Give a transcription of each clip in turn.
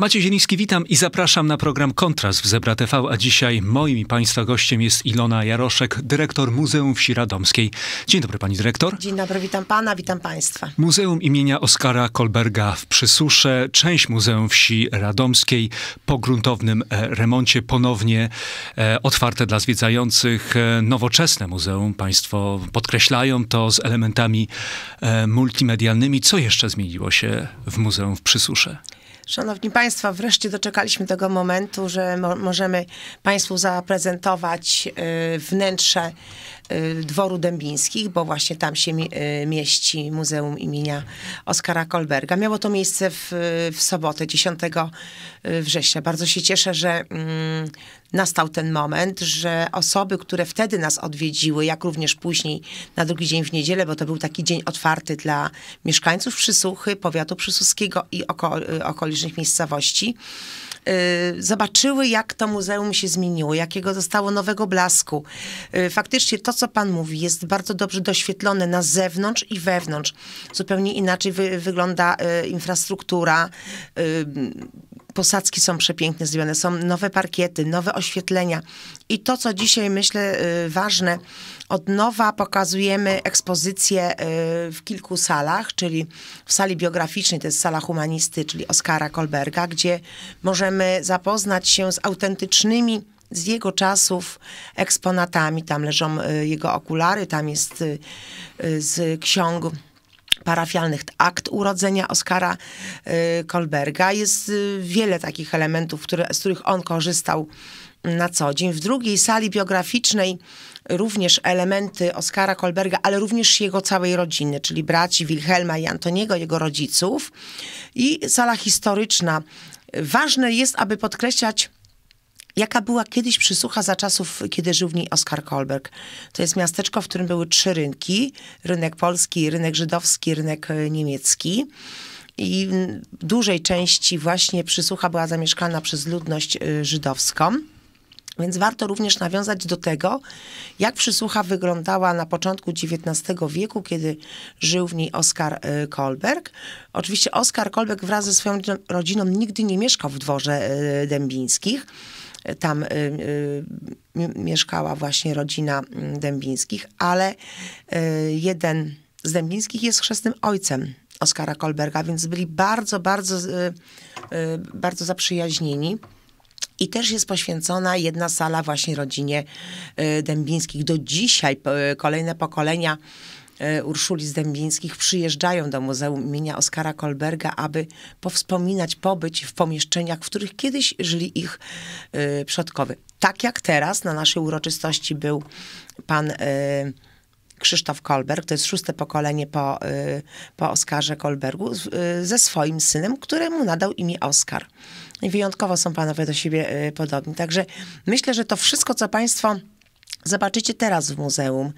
Maciej Zieliński, witam i zapraszam na program Kontrast w Zebra TV, a dzisiaj moim i Państwa gościem jest Ilona Jaroszek, dyrektor Muzeum Wsi Radomskiej. Dzień dobry Pani Dyrektor. Dzień dobry, witam Pana, witam Państwa. Muzeum imienia Oskara Kolberga w Przysusze, część Muzeum Wsi Radomskiej po gruntownym e, remoncie ponownie e, otwarte dla zwiedzających. E, nowoczesne muzeum, Państwo podkreślają to z elementami multimedialnymi. Co jeszcze zmieniło się w Muzeum w Przysusze? Szanowni Państwo, wreszcie doczekaliśmy tego momentu, że mo możemy Państwu zaprezentować y, wnętrze Y, dworu dębińskich, bo właśnie tam się y, mieści Muzeum imienia Oskara Kolberga. Miało to miejsce w, w sobotę, 10 y, września. Bardzo się cieszę, że mm, nastał ten moment, że osoby, które wtedy nas odwiedziły, jak również później na drugi dzień w niedzielę, bo to był taki dzień otwarty dla mieszkańców Przysuchy, powiatu przysuskiego i oko, okolicznych miejscowości, zobaczyły, jak to muzeum się zmieniło, jakiego zostało nowego blasku. Faktycznie to, co pan mówi jest bardzo dobrze doświetlone na zewnątrz i wewnątrz. Zupełnie inaczej wy, wygląda y, infrastruktura. Y, posadzki są przepięknie zrobione, są nowe parkiety, nowe oświetlenia. I to, co dzisiaj myślę e, ważne, od nowa pokazujemy ekspozycję w kilku salach, czyli w sali biograficznej, to jest sala humanisty, czyli Oskara Kolberga, gdzie możemy zapoznać się z autentycznymi z jego czasów eksponatami. Tam leżą e, jego okulary, tam jest e, e, z ksiąg parafialnych akt urodzenia Oskara Kolberga. Jest wiele takich elementów, które, z których on korzystał na co dzień. W drugiej sali biograficznej również elementy Oskara Kolberga, ale również jego całej rodziny, czyli braci Wilhelma i Antoniego, jego rodziców. I sala historyczna. Ważne jest, aby podkreślać jaka była kiedyś przysłucha za czasów, kiedy żył w niej Oskar Kolberg. To jest miasteczko, w którym były trzy rynki. Rynek polski, rynek żydowski, rynek e, niemiecki. I w dużej części właśnie przysłucha była zamieszkana przez ludność e, żydowską. Więc warto również nawiązać do tego, jak przysłucha wyglądała na początku XIX wieku, kiedy żył w niej Oskar e, Kolberg. Oczywiście Oskar Kolberg wraz ze swoją rodziną nigdy nie mieszkał w dworze dębińskich tam y, y, mieszkała właśnie rodzina mm, Dębińskich, ale y, jeden z Dębińskich jest chrzestnym ojcem Oskara Kolberga, więc byli bardzo, bardzo, bardzo zaprzyjaźnieni. I też jest poświęcona jedna sala właśnie rodzinie Dębińskich. Do dzisiaj kolejne pokolenia E, Urszuli Zdębińskich przyjeżdżają do Muzeum imienia Oskara Kolberga, aby powspominać, pobyć w pomieszczeniach, w których kiedyś żyli ich e, przodkowie. Tak jak teraz na naszej uroczystości był pan e, Krzysztof Kolberg, to jest szóste pokolenie po, po Oskarze Kolbergu, ze swoim synem, któremu nadał imię Oskar. wyjątkowo są panowie do siebie podobni. Także myślę, że to wszystko, co państwo Zobaczycie teraz w muzeum.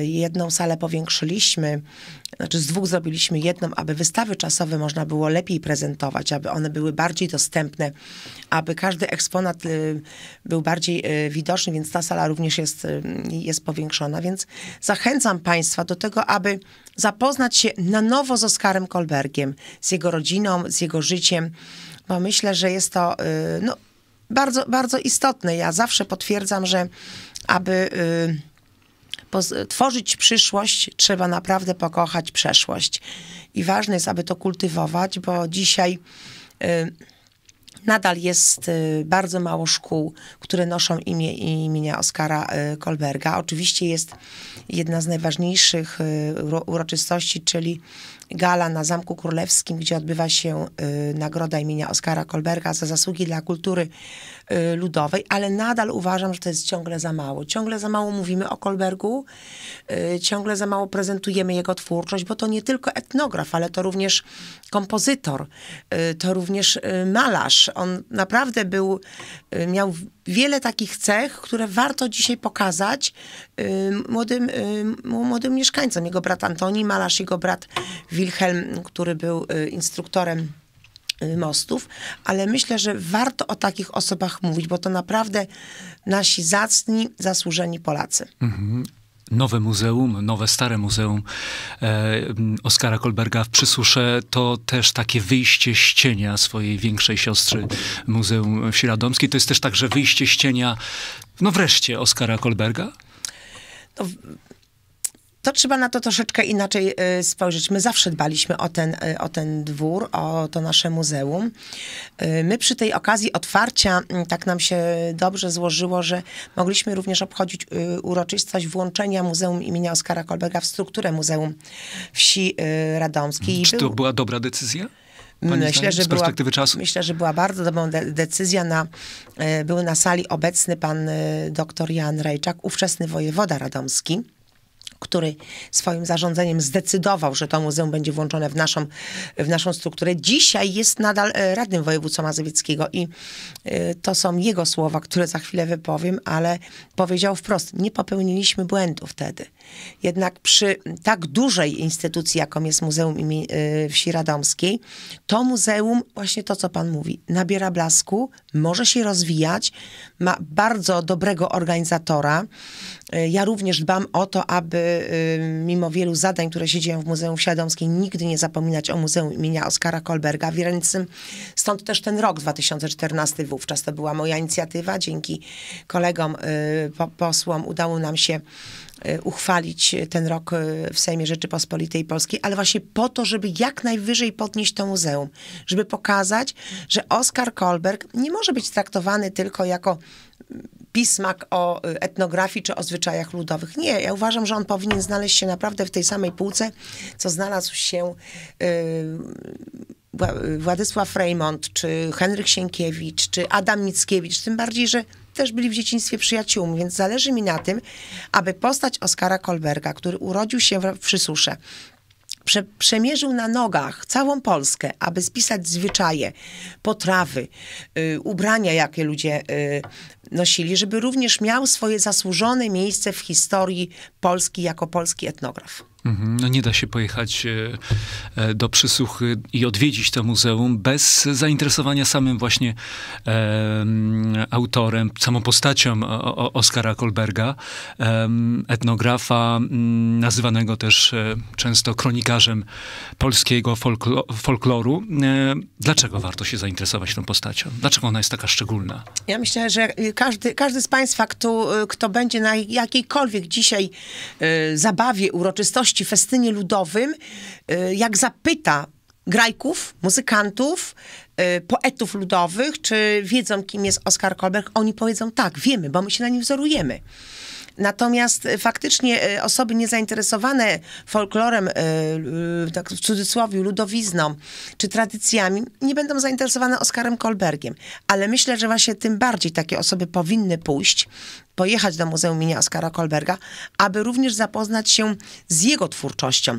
Y, jedną salę powiększyliśmy, znaczy z dwóch zrobiliśmy jedną, aby wystawy czasowe można było lepiej prezentować, aby one były bardziej dostępne, aby każdy eksponat y, był bardziej y, widoczny, więc ta sala również jest, jest powiększona. Więc zachęcam Państwa do tego, aby zapoznać się na nowo z Oskarem Kolbergiem, z jego rodziną, z jego życiem, bo myślę, że jest to. No, bardzo, bardzo istotne. Ja zawsze potwierdzam, że aby y, tworzyć przyszłość, trzeba naprawdę pokochać przeszłość. I ważne jest, aby to kultywować, bo dzisiaj y, nadal jest y, bardzo mało szkół, które noszą imię i imienia Oskara Kolberga. Oczywiście jest jedna z najważniejszych uroczystości, czyli gala na Zamku Królewskim, gdzie odbywa się y, nagroda imienia Oskara Kolberga za zasługi dla kultury Y, ludowej, ale nadal uważam, że to jest ciągle za mało. Ciągle za mało mówimy o Kolbergu, y, ciągle za mało prezentujemy jego twórczość, bo to nie tylko etnograf, ale to również kompozytor, y, to również malarz. On naprawdę był, miał wiele takich cech, które warto dzisiaj pokazać młodym, młodym mieszkańcom. Jego brat Antoni, malarz, jego brat Wilhelm, który był instruktorem Y, mostów, ale myślę, że warto o takich osobach mówić, bo to naprawdę nasi zacni, zasłużeni Polacy. Mhm nowe muzeum, nowe stare muzeum e, Oskara Kolberga w Przysusze, to też takie wyjście z cienia swojej większej siostry Muzeum Wsi To jest też także wyjście z cienia, no wreszcie, Oskara Kolberga? No, to trzeba na to troszeczkę inaczej y, spojrzeć. My zawsze dbaliśmy o ten, y, o ten dwór, o to nasze muzeum. Y, my przy tej okazji otwarcia, mm, tak nam się dobrze złożyło, że mogliśmy również obchodzić uroczystość włączenia Muzeum imienia Oskara Kolberga w strukturę Muzeum Wsi Radomskiej. Czy to była dobra decyzja? Pani myślę, że była, czasu. myślę, że była bardzo dobra decyzja. Na, był na sali obecny pan doktor Jan Rejczak, ówczesny wojewoda radomski który swoim zarządzeniem zdecydował, że to muzeum będzie włączone w naszą, w naszą strukturę, dzisiaj jest nadal e, radnym województwa mazowieckiego i e, to są jego słowa, które za chwilę wypowiem, ale powiedział wprost, nie popełniliśmy błędu wtedy. Jednak przy tak dużej instytucji, jaką jest Muzeum im. E, Wsi Radomskiej, to muzeum, właśnie to, co pan mówi, nabiera blasku, może się rozwijać, ma bardzo dobrego organizatora. Ja również dbam o to, aby Y, mimo wielu zadań, które się dzieją w Muzeum Świadomskiej, nigdy nie zapominać o Muzeum imienia Oskara Kolberga, więc stąd też ten rok 2014 wówczas to była moja inicjatywa. Dzięki kolegom y, posłom udało nam się y, uchwalić ten rok w Sejmie Rzeczypospolitej Polskiej, ale właśnie po to, żeby jak najwyżej podnieść to muzeum, żeby pokazać, że Oskar Kolberg nie może być traktowany tylko jako pismak o y, etnografii czy o zwyczajach ludowych. Nie, ja uważam, że on powinien znaleźć się naprawdę w tej samej półce, co znalazł się y, y, Władysław Reymont, czy Henryk Sienkiewicz, czy Adam Mickiewicz, tym bardziej, że też byli w dzieciństwie przyjaciółmi, więc zależy mi na tym, aby postać Oskara Kolberga, który urodził się w Przysusze, Prze przemierzył na nogach całą Polskę, aby spisać zwyczaje, potrawy, y, ubrania, jakie ludzie y, nosili, żeby również miał swoje zasłużone miejsce w historii Polski jako polski etnograf. Mhm. No nie da się pojechać e, e, do przysłuchy i odwiedzić to muzeum bez zainteresowania samym właśnie autorem, samą postacią Oskara Kolberga, etnografa, mm, nazywanego też e, często kronikarzem polskiego folkloru. Dlaczego warto się zainteresować tą postacią? Dlaczego ona jest taka szczególna? Ja myślę, że każdy, każdy z Państwa, kto, kto będzie na jakiejkolwiek dzisiaj zabawie, uroczystości, uroczystości, festynie ludowym, y, jak zapyta grajków, muzykantów, y, poetów ludowych, czy wiedzą, kim jest Oskar Kolberg, oni powiedzą tak, wiemy, bo my się na nim wzorujemy. Natomiast y, faktycznie y, osoby niezainteresowane folklorem, y, tak w cudzysłowie, ludowizną czy tradycjami, nie będą zainteresowane Oskarem Kolbergiem. Ale myślę, że właśnie tym bardziej takie osoby powinny pójść, pojechać do Muzeum imienia Oskara Kolberga, aby również zapoznać się z jego twórczością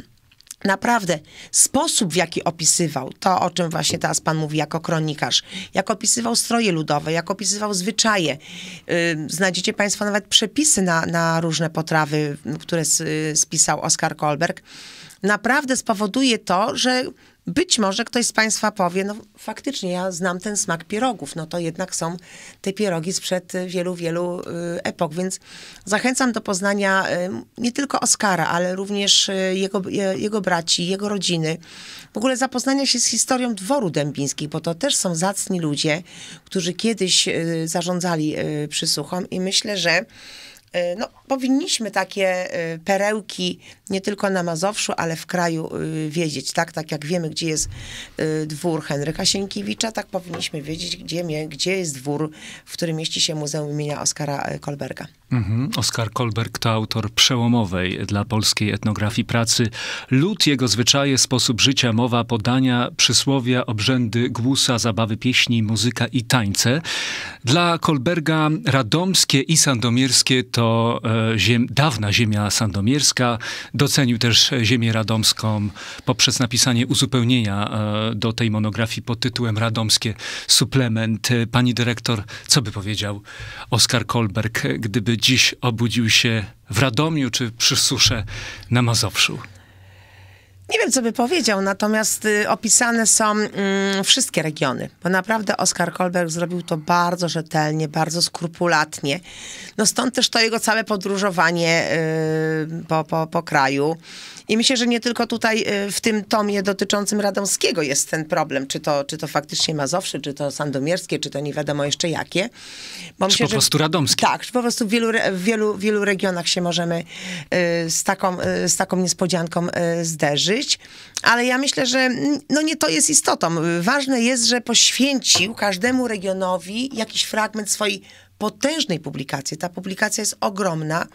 naprawdę sposób, w jaki opisywał to, o czym właśnie teraz pan mówi jako kronikarz, jak opisywał stroje ludowe, jak opisywał zwyczaje. Znajdziecie państwo nawet przepisy na, na różne potrawy, które y, spisał Oskar Kolberg. Naprawdę spowoduje to, że być może ktoś z Państwa powie, no faktycznie ja znam ten smak pierogów, no to jednak są te pierogi sprzed wielu, wielu y, epok, więc zachęcam do poznania y, nie tylko Oskara, ale również y, jego, jego braci, jego rodziny. W ogóle zapoznania się z historią dworu dębińskich, bo to też są zacni ludzie, którzy kiedyś zarządzali przysłuchą i myślę, że no, powinniśmy takie perełki nie tylko na Mazowszu, ale w kraju y, wiedzieć, tak? Tak jak wiemy, gdzie jest y, dwór Henryka Sienkiewicza, tak powinniśmy wiedzieć, gdzie, gdzie jest dwór, w którym mieści się Muzeum imienia Oskara y, Kolberga. Mhm. Oskar Kolberg to autor przełomowej dla polskiej etnografii pracy. Lud, jego zwyczaje, sposób życia, mowa, podania, przysłowia, obrzędy, głusa, zabawy, pieśni, muzyka i tańce. Dla Kolberga radomskie i sandomierskie to e, ziem, dawna ziemia sandomierska, Docenił też ziemię radomską poprzez napisanie uzupełnienia e, do tej monografii pod tytułem Radomskie suplement. Pani dyrektor, co by powiedział Oskar Kolberg, gdyby dziś obudził się w Radomiu czy przy susze na Mazowszu? Nie wiem, co by powiedział, natomiast y, opisane są mm, wszystkie regiony, bo naprawdę Oskar Kolberg zrobił to bardzo rzetelnie, bardzo skrupulatnie. No stąd też to jego całe podróżowanie y, po, po, po kraju. I myślę, że nie tylko tutaj y, w tym tomie dotyczącym Radomskiego jest ten problem, czy to, czy to faktycznie Mazowsze, czy to Sandomierskie, czy to nie wiadomo jeszcze jakie. Bo czy myślę, po prostu że, Radomskie. Tak, po prostu w wielu, w wielu, wielu regionach się możemy y, z taką, y, z taką niespodzianką zderzyć. Ale ja myślę, że no nie to jest istotą. Ważne jest, że poświęcił każdemu regionowi jakiś fragment swojej potężnej publikacji. Ta publikacja jest ogromna,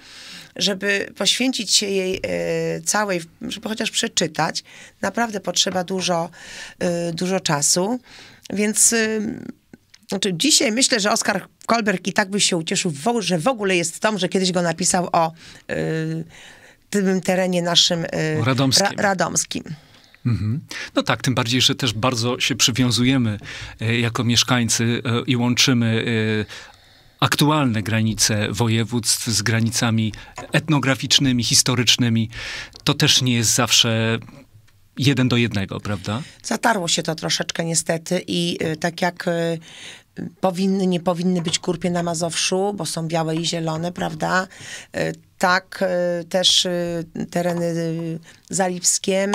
żeby poświęcić się jej e, całej, żeby chociaż przeczytać, naprawdę potrzeba dużo, e, dużo czasu. Więc e, znaczy, dzisiaj myślę, że Oskar Kolberg i tak by się ucieszył, że w ogóle jest tom, że kiedyś go napisał o tym terenie naszym radomskim. Ra, radomskim. Mhm. No tak, tym bardziej, że też bardzo się przywiązujemy jako mieszkańcy i łączymy aktualne granice województw z granicami etnograficznymi, historycznymi, to też nie jest zawsze jeden do jednego, prawda? Zatarło się to troszeczkę niestety i y, tak jak y, powinny, nie powinny być kurpie na Mazowszu, bo są białe i zielone, prawda? Y, tak też tereny zalipskiem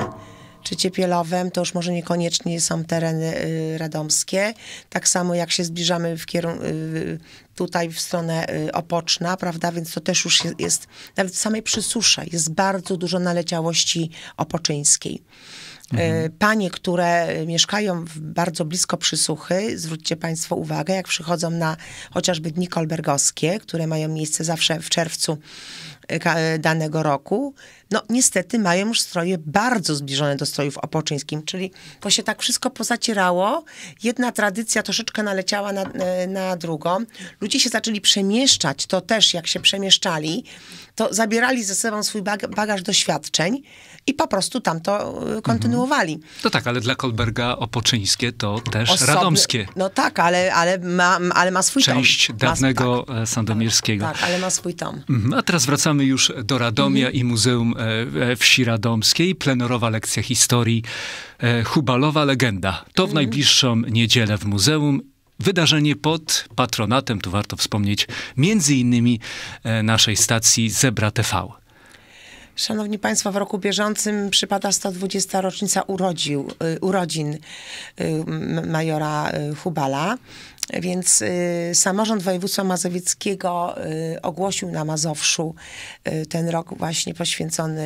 czy Ciepielowem, to już może niekoniecznie są tereny y, radomskie. Tak samo jak się zbliżamy w kierunku y, tutaj w stronę y, Opoczna, prawda, więc to też już jest, nawet w samej przysusze jest bardzo dużo naleciałości opoczyńskiej. Mhm. Panie, które mieszkają bardzo blisko przysuchy, zwróćcie Państwo uwagę, jak przychodzą na chociażby dni kolbergowskie, które mają miejsce zawsze w czerwcu danego roku, no niestety mają już stroje bardzo zbliżone do strojów opoczyńskim, czyli to się tak wszystko pozacierało. Jedna tradycja troszeczkę naleciała na, e, na drugą. Ludzie się zaczęli przemieszczać, to też jak się przemieszczali, to zabierali ze sobą swój bagaż doświadczeń i po prostu tam to e, kontynuowali. Mhm. To tak, ale dla Kolberga opoczyńskie to też Osobny, radomskie. No tak, ale, ale, ma, ale ma swój Część tom. Część dawnego ma, tak, e, sandomierskiego. Tak, tak, ale ma swój tom. Mhm. A teraz wracamy wracamy już do Radomia i Muzeum e, Wsi Radomskiej. Plenorowa lekcja historii, e, Hubalowa legenda. To w mhm. najbliższą niedzielę w muzeum wydarzenie pod patronatem, tu warto wspomnieć, między innymi e, naszej stacji Zebra TV. Szanowni Państwo, w roku bieżącym przypada 120. rocznica urodził, y, urodzin y, majora y, Hubala. Więc y, samorząd województwa mazowieckiego y, ogłosił na Mazowszu y, ten rok właśnie poświęcony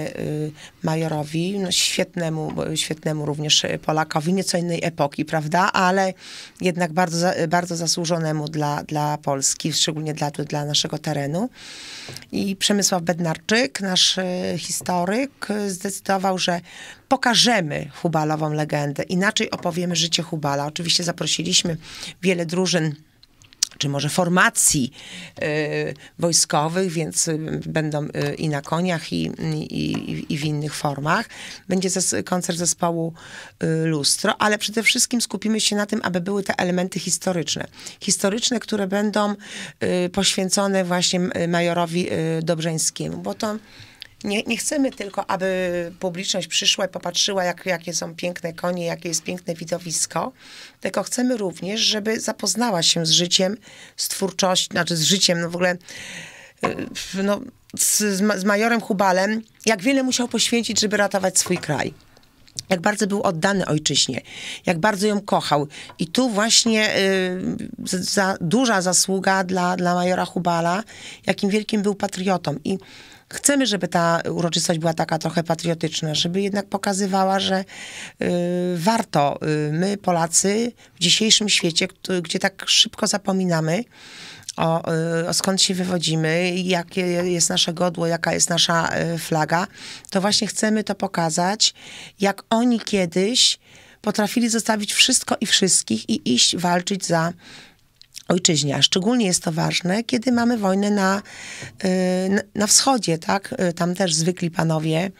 Majorowi, no świetnemu, świetnemu również Polakowi, nieco innej epoki, prawda? Ale jednak bardzo, bardzo zasłużonemu dla, dla Polski, szczególnie dla, dla naszego terenu. I Przemysław Bednarczyk, nasz historyk, zdecydował, że pokażemy Hubalową legendę, inaczej opowiemy życie Hubala. Oczywiście zaprosiliśmy wiele drużyn czy może formacji y, wojskowych, więc e, będą e, i na koniach, i, i, i w innych formach. Będzie zes koncert zespołu y, Lustro, ale przede wszystkim skupimy się na tym, aby były te elementy historyczne. Historyczne, które będą y, poświęcone właśnie majorowi Dobrzeńskiemu, bo to nie, nie chcemy tylko, aby publiczność przyszła i popatrzyła, jak, jakie są piękne konie, jakie jest piękne widowisko, tylko chcemy również, żeby zapoznała się z życiem, z twórczością, znaczy z życiem, no w ogóle, y, no, z, z majorem Hubalem, jak wiele musiał poświęcić, żeby ratować swój kraj jak bardzo był oddany ojczyźnie, jak bardzo ją kochał. I tu właśnie y, za, duża zasługa dla, dla majora Hubala, jakim wielkim był patriotą. I chcemy, żeby ta uroczystość była taka trochę patriotyczna, żeby jednak pokazywała, że y, warto. Y, my, Polacy, w dzisiejszym świecie, gdzie tak szybko zapominamy, o, y, o, skąd się wywodzimy, jakie jest nasze godło, jaka jest nasza y, flaga, to właśnie chcemy to pokazać, jak oni kiedyś potrafili zostawić wszystko i wszystkich i iść walczyć za ojczyźnie. A szczególnie jest to ważne, kiedy mamy wojnę na, y, na wschodzie, tak? Y, tam też zwykli panowie,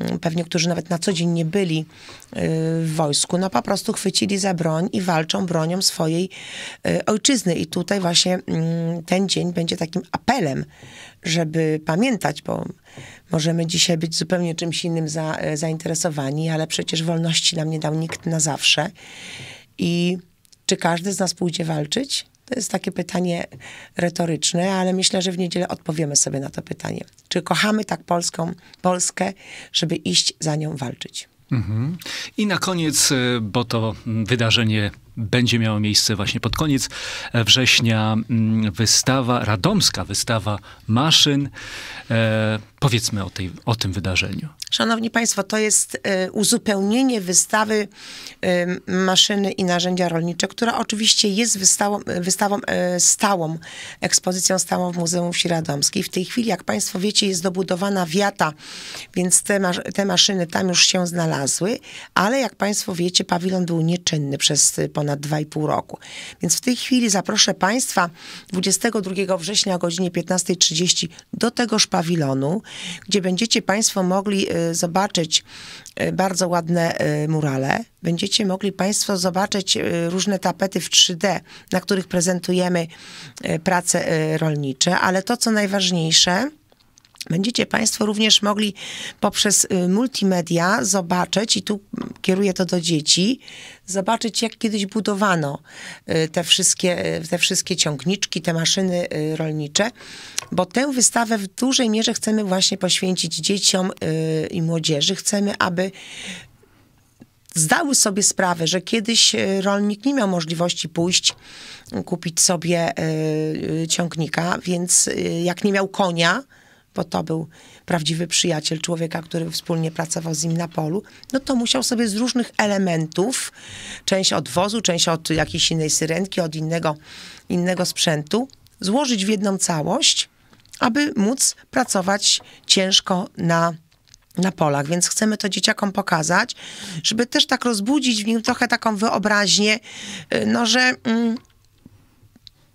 mm, pewnie którzy nawet na co dzień nie byli y, w wojsku, no po prostu chwycili za broń i walczą bronią swojej ojczyzny. I tutaj właśnie mm, ten dzień będzie takim apelem, żeby pamiętać, bo możemy dzisiaj być zupełnie czymś innym za, e, zainteresowani, ale przecież wolności nam nie dał nikt na zawsze. I czy każdy z nas pójdzie walczyć? To jest takie pytanie retoryczne, ale myślę, że w niedzielę odpowiemy sobie na to pytanie. Czy kochamy tak Polską, Polskę, żeby iść za nią walczyć? Mhm. I na koniec, y, bo to wydarzenie będzie miała miejsce właśnie pod koniec e, września mm, wystawa, radomska wystawa maszyn. E, powiedzmy o, tej, o tym wydarzeniu. Szanowni Państwo, to jest e, uzupełnienie wystawy e, Maszyny i Narzędzia Rolnicze, która oczywiście jest wystawą, wystawą stałą, ekspozycją stałą w Muzeum Wsi Radomskiej. W tej chwili, jak Państwo wiecie, jest dobudowana wiata, więc te, te maszyny tam już się znalazły, ale jak Państwo wiecie, pawilon był nieczynny przez ponad na 2,5 roku. Więc w tej chwili zaproszę Państwa 22 września o godzinie 15.30 do tegoż pawilonu, gdzie będziecie Państwo mogli y, zobaczyć y, bardzo ładne y, murale. Będziecie mogli Państwo zobaczyć różne tapety w 3D, na których prezentujemy prace rolnicze, ale to, co najważniejsze, Będziecie Państwo również mogli poprzez y, multimedia zobaczyć, i tu kieruję to do dzieci, zobaczyć, jak kiedyś budowano y, te wszystkie, y, te wszystkie ciągniczki, te maszyny rolnicze, bo tę wystawę w dużej mierze chcemy właśnie poświęcić dzieciom i młodzieży. Chcemy, aby zdały sobie sprawę, że kiedyś rolnik nie miał możliwości pójść kupić sobie ciągnika, więc jak nie miał konia, bo to był prawdziwy przyjaciel człowieka, który wspólnie pracował z nim na polu, no to musiał sobie z różnych elementów, część od wozu, część od jakiejś innej syrenki, od innego, innego sprzętu, złożyć w jedną całość, aby móc pracować ciężko na na polach, więc chcemy to dzieciakom pokazać, żeby też tak rozbudzić w nim trochę taką wyobraźnię, y, no że mm,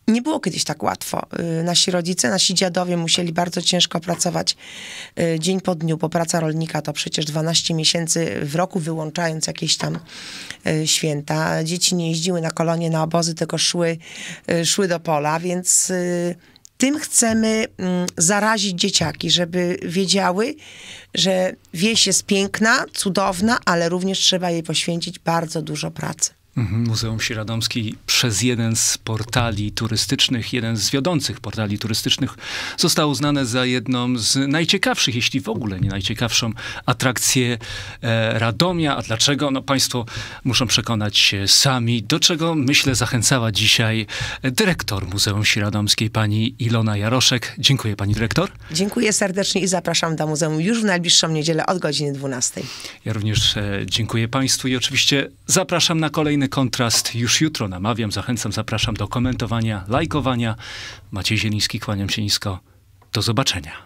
nie było kiedyś tak łatwo. Y, nasi rodzice, nasi dziadowie musieli bardzo ciężko pracować y, dzień po dniu, bo praca rolnika to przecież 12 miesięcy w roku, wyłączając jakieś tam y, święta. Dzieci nie jeździły na kolonie, na obozy, tylko szły, szły do pola, więc tym chcemy mm, zarazić dzieciaki, żeby wiedziały, że wieś jest piękna, cudowna, ale również trzeba jej poświęcić bardzo dużo pracy. Muzeum Wsi przez jeden z portali turystycznych, jeden z wiodących portali turystycznych, zostało uznane za jedną z najciekawszych, jeśli w ogóle nie najciekawszą, atrakcję e, Radomia. A dlaczego? No państwo muszą przekonać się sami, do czego myślę zachęcała dzisiaj dyrektor Muzeum Wsi pani Ilona Jaroszek. Dziękuję pani dyrektor. Dziękuję serdecznie i zapraszam do muzeum już w najbliższą niedzielę od godziny 12. Ja również e, dziękuję państwu i oczywiście zapraszam na kolejny Kolejny kontrast już jutro. Namawiam, zachęcam, zapraszam do komentowania, lajkowania. Maciej Zieliński, kłaniam się nisko. Do zobaczenia.